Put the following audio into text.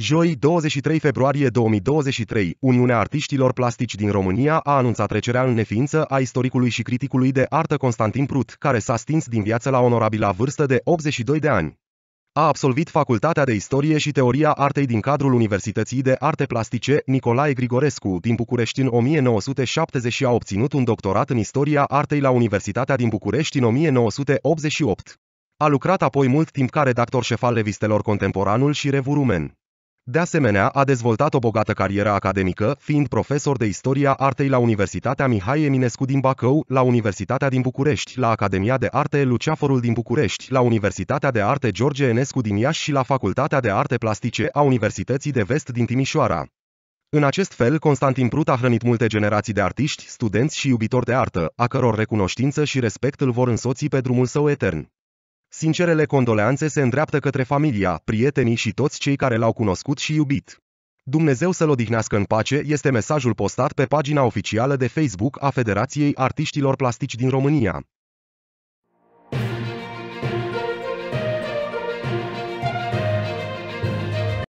Joi, 23 februarie 2023, Uniunea Artiștilor Plastici din România a anunțat trecerea în neființă a istoricului și criticului de artă Constantin Prut, care s-a stins din viață la onorabila vârstă de 82 de ani. A absolvit Facultatea de Istorie și Teoria Artei din cadrul Universității de Arte Plastice Nicolae Grigorescu din București în 1970 și a obținut un doctorat în Istoria Artei la Universitatea din București în 1988. A lucrat apoi mult timp ca redactor șef al revistelor Contemporanul și Revurumen. De asemenea, a dezvoltat o bogată carieră academică, fiind profesor de istoria artei la Universitatea Mihai Eminescu din Bacău, la Universitatea din București, la Academia de Arte Luceaforul din București, la Universitatea de Arte George Enescu din Iași și la Facultatea de Arte Plastice a Universității de Vest din Timișoara. În acest fel, Constantin Prut a hrănit multe generații de artiști, studenți și iubitori de artă, a căror recunoștință și respect îl vor însoți pe drumul său etern. Sincerele condoleanțe se îndreaptă către familia, prietenii și toți cei care l-au cunoscut și iubit. Dumnezeu să-l odihnească în pace este mesajul postat pe pagina oficială de Facebook a Federației Artiștilor Plastici din România.